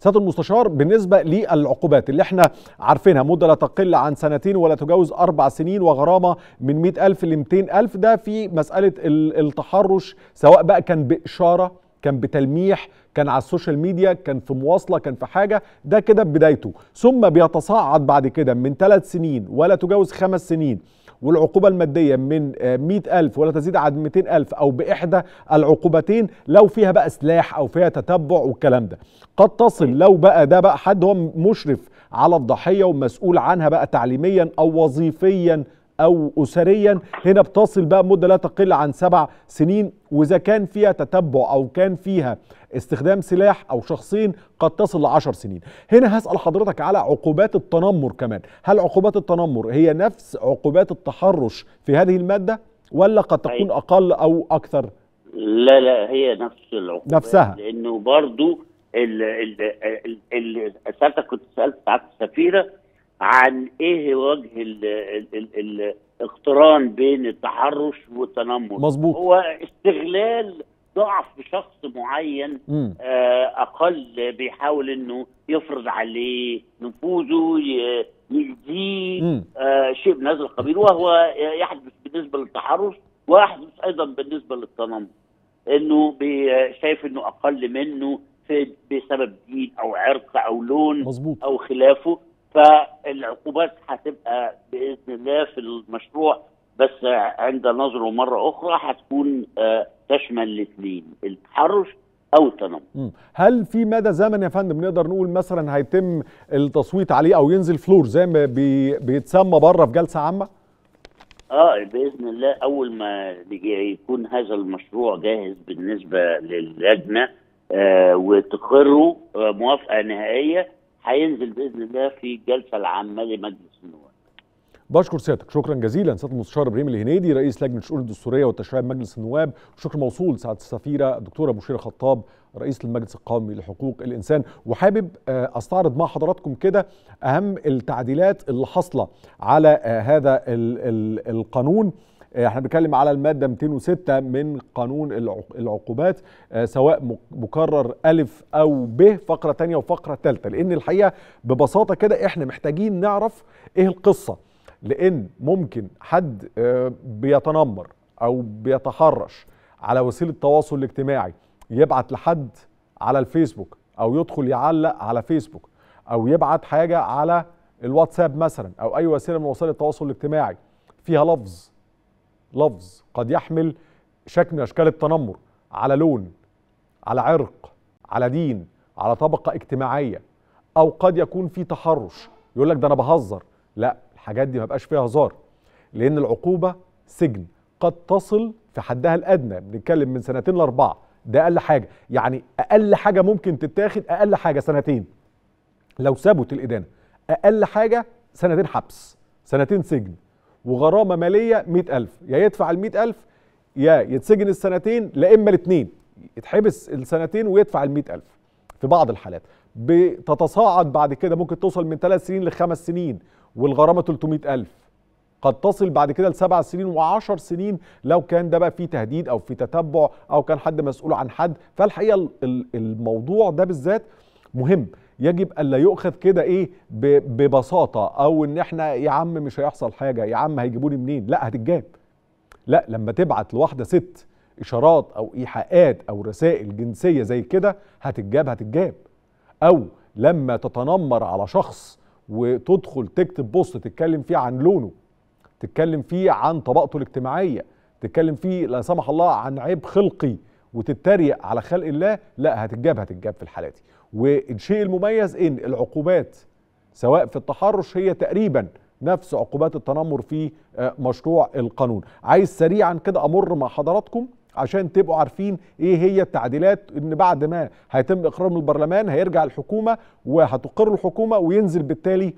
سياده المستشار بالنسبه للعقوبات اللي احنا عارفينها مده لا تقل عن سنتين ولا تجاوز اربع سنين وغرامه من 100000 ل 200000 ده في مساله التحرش سواء بقى كان باشاره كان بتلميح كان على السوشيال ميديا كان في مواصله كان في حاجه ده كده بدايته ثم بيتصاعد بعد كده من ثلاث سنين ولا تجاوز خمس سنين والعقوبة المادية من مئة ألف ولا تزيد عن مئتين ألف أو بإحدى العقوبتين لو فيها بقى سلاح أو فيها تتبع والكلام ده قد تصل لو بقى ده بقى حد هو مشرف على الضحية ومسؤول عنها بقى تعليميا أو وظيفيا أو أسريا هنا بتصل بقى مدة لا تقل عن سبع سنين وإذا كان فيها تتبع أو كان فيها استخدام سلاح أو شخصين قد تصل لعشر سنين هنا هسأل حضرتك على عقوبات التنمر كمان هل عقوبات التنمر هي نفس عقوبات التحرش في هذه المادة ولا قد تكون أيوة. أقل أو أكثر؟ لا لا هي نفس العقوبات نفسها لانه برضو ال ال ال كنت سالت سعاده السفيره عن ايه وجه الاقتران بين التحرش والتنمر مظبوط هو استغلال ضعف شخص معين آه اقل بيحاول انه يفرض عليه نفوذه يجزيه آه، شيء من هذا القبيل وهو يحدث بالنسبه للتحرش ويحدث ايضا بالنسبه للتنمر انه شايف انه اقل منه بسبب دين او عرق او لون مظبوط. او خلافه فالعقوبات هتبقى باذن الله في المشروع بس عند نظره مره اخرى هتكون آه، تشمل الاثنين التحرش او التنمر. هل في مدى زمن يا فندم نقدر نقول مثلا هيتم التصويت عليه او ينزل فلور زي ما بي بيتسمى بره في جلسه عامه؟ اه باذن الله اول ما يكون هذا المشروع جاهز بالنسبه للجنه آه وتقره آه موافقه نهائيه هينزل باذن الله في الجلسه العامه لمجلس النواب. بشكر سيادتك شكرا جزيلا سياده المستشار ابراهيم الهنيدي رئيس لجنه الشؤون الدستوريه والتشريع بمجلس النواب شكر موصول سعاده السفيره الدكتوره بشيره خطاب رئيس المجلس القومي لحقوق الانسان وحابب آه، استعرض مع حضراتكم كده اهم التعديلات اللي حاصله على آه، هذا القانون آه، احنا بنتكلم على الماده 206 من قانون العقوبات آه، سواء مكرر الف او ب فقره ثانيه وفقره ثالثه لان الحقيقه ببساطه كده احنا محتاجين نعرف ايه القصه لان ممكن حد آه، بيتنمر او بيتحرش على وسيله التواصل الاجتماعي يبعت لحد على الفيسبوك او يدخل يعلق على فيسبوك او يبعت حاجه على الواتساب مثلا او اي وسيله من وسائل التواصل الاجتماعي فيها لفظ لفظ قد يحمل شكل من اشكال التنمر على لون على عرق على دين على طبقه اجتماعيه او قد يكون في تحرش يقول لك ده انا بهزر لا الحاجات دي ما بقاش فيها هزار لان العقوبه سجن قد تصل في حدها الادنى بنتكلم من سنتين لاربعه ده اقل حاجه يعني اقل حاجه ممكن تتاخد اقل حاجه سنتين لو ثبت الادانه اقل حاجه سنتين حبس سنتين سجن وغرامه ماليه 100000 يا يدفع ال 100000 يا يتسجن السنتين لا اما الاثنين يتحبس السنتين ويدفع ال 100000 في بعض الحالات بتتصاعد بعد كده ممكن توصل من ثلاث سنين لخمس سنين والغرامه 300000 قد تصل بعد كده لسبع سنين و10 سنين لو كان ده بقى فيه تهديد او في تتبع او كان حد مسؤول عن حد فالحقيقه الموضوع ده بالذات مهم يجب الا يؤخذ كده ايه ببساطه او ان احنا يا عم مش هيحصل حاجه يا عم هيجيبوني منين لا هتتجاب لا لما تبعت لواحده ست اشارات او ايحاءات او رسائل جنسيه زي كده هتتجاب هتتجاب او لما تتنمر على شخص وتدخل تكتب بوست تتكلم فيه عن لونه تتكلم فيه عن طبقته الاجتماعيه تتكلم فيه لا سمح الله عن عيب خلقي وتتريق على خلق الله لا هتتجاب هتتجاب في الحاله دي والشيء المميز ان العقوبات سواء في التحرش هي تقريبا نفس عقوبات التنمر في آه، مشروع القانون عايز سريعا كده امر مع حضراتكم عشان تبقوا عارفين ايه هي التعديلات ان بعد ما هيتم اقرار من البرلمان هيرجع الحكومه وهتقر الحكومه وينزل بالتالي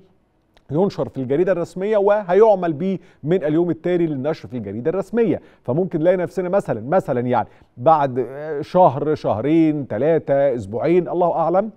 هينشر في الجريده الرسميه وهيعمل بيه من اليوم التالي للنشر في الجريده الرسميه فممكن نلاقي نفسنا مثلا مثلا يعني بعد شهر شهرين ثلاثه اسبوعين الله اعلم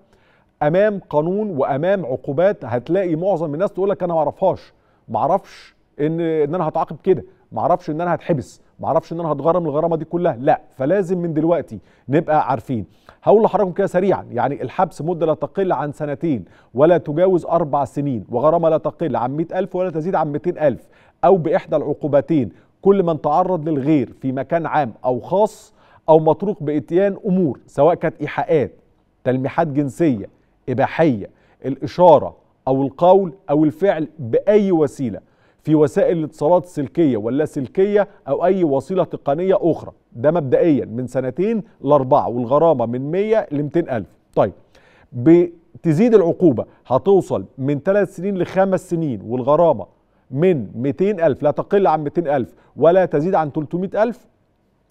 امام قانون وامام عقوبات هتلاقي معظم الناس تقول لك انا ما اعرفهاش ما اعرفش ان ان انا هتعاقب كده ما اعرفش ان انا هتحبس معرفش ان انا هتغرم الغرامه دي كلها لا فلازم من دلوقتي نبقى عارفين هقول لحضراتكم كده سريعا يعني الحبس مده لا تقل عن سنتين ولا تجاوز اربع سنين وغرامه لا تقل عن 100000 ولا تزيد عن 200000 او باحدى العقوبتين كل من تعرض للغير في مكان عام او خاص او مطروق باتيان امور سواء كانت ايحاءات تلميحات جنسيه اباحيه الاشاره او القول او الفعل باي وسيله في وسائل الاتصالات السلكيه واللاسلكيه او اي وسيله تقنيه اخرى ده مبدئيا من سنتين لاربعه والغرامه من 100 ل 200000 طيب بتزيد العقوبه هتوصل من ثلاث سنين لخمس سنين والغرامه من 200000 لا تقل عن 200000 ولا تزيد عن 300000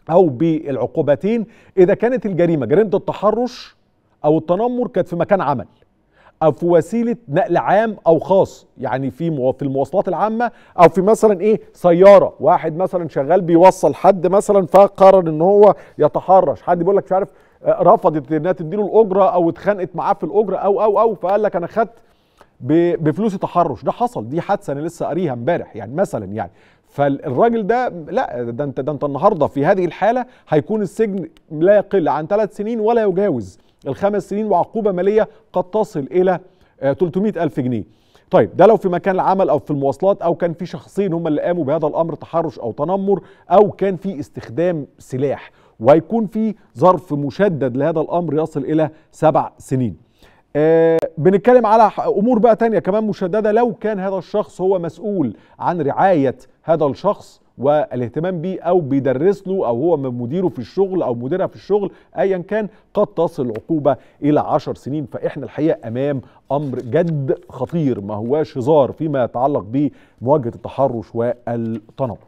او بالعقوبتين اذا كانت الجريمه جريمه التحرش او التنمر كانت في مكان عمل او في وسيله نقل عام او خاص يعني في في المواصلات العامه او في مثلا ايه سياره واحد مثلا شغال بيوصل حد مثلا فقرر ان هو يتحرش حد بيقول لك مش عارف رفضت انها تديله الاجره او اتخانقت معاه في الاجره او او او فقال لك انا خدت بفلوس تحرش ده حصل دي حادثه انا لسه قاريها امبارح يعني مثلا يعني فالراجل ده لا ده انت ده انت النهارده في هذه الحاله هيكون السجن لا يقل عن ثلاث سنين ولا يجاوز الخمس سنين وعقوبه ماليه قد تصل الى 300 آه، ألف جنيه طيب ده لو في مكان العمل او في المواصلات او كان في شخصين هم اللي قاموا بهذا الامر تحرش او تنمر او كان في استخدام سلاح وهيكون في ظرف مشدد لهذا الامر يصل الى سبع سنين آه بنتكلم على امور بقى تانية كمان مشدده لو كان هذا الشخص هو مسؤول عن رعايه هذا الشخص والاهتمام بيه او بيدرس له او هو مديره في الشغل او مديرها في الشغل ايا كان قد تصل العقوبه الى عشر سنين فاحنا الحقيقه امام امر جد خطير ما هواش هزار فيما يتعلق بمواجهه التحرش والتنمر